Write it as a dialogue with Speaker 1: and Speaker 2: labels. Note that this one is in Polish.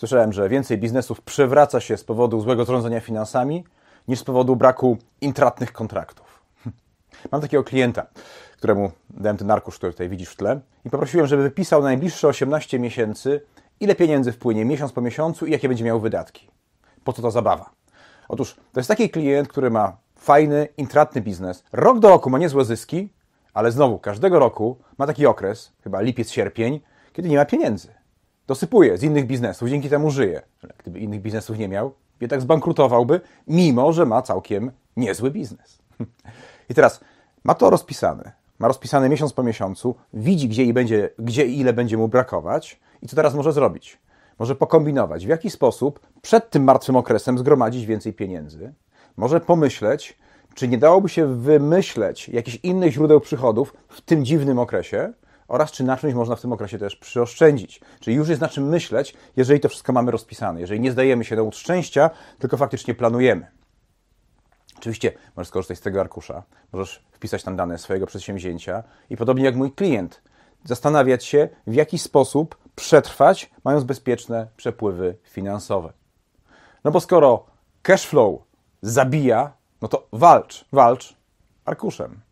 Speaker 1: Słyszałem, że więcej biznesów przewraca się z powodu złego zarządzania finansami niż z powodu braku intratnych kontraktów. Mam takiego klienta, któremu dałem ten arkusz, który tutaj widzisz w tle i poprosiłem, żeby wypisał na najbliższe 18 miesięcy, ile pieniędzy wpłynie miesiąc po miesiącu i jakie będzie miał wydatki. Po co ta zabawa? Otóż to jest taki klient, który ma fajny, intratny biznes. Rok do roku ma niezłe zyski, ale znowu każdego roku ma taki okres, chyba lipiec, sierpień, kiedy nie ma pieniędzy dosypuje z innych biznesów, dzięki temu żyje. Gdyby innych biznesów nie miał, jednak zbankrutowałby, mimo że ma całkiem niezły biznes. I teraz ma to rozpisane. Ma rozpisane miesiąc po miesiącu, widzi, gdzie i, będzie, gdzie i ile będzie mu brakować i co teraz może zrobić. Może pokombinować, w jaki sposób przed tym martwym okresem zgromadzić więcej pieniędzy. Może pomyśleć, czy nie dałoby się wymyśleć jakichś innych źródeł przychodów w tym dziwnym okresie, oraz czy na czymś można w tym okresie też przyoszczędzić. Czyli już jest na czym myśleć, jeżeli to wszystko mamy rozpisane, jeżeli nie zdajemy się na łód szczęścia, tylko faktycznie planujemy. Oczywiście możesz skorzystać z tego arkusza, możesz wpisać tam dane swojego przedsięwzięcia i podobnie jak mój klient, zastanawiać się, w jaki sposób przetrwać, mając bezpieczne przepływy finansowe. No bo skoro cash flow zabija, no to walcz, walcz arkuszem.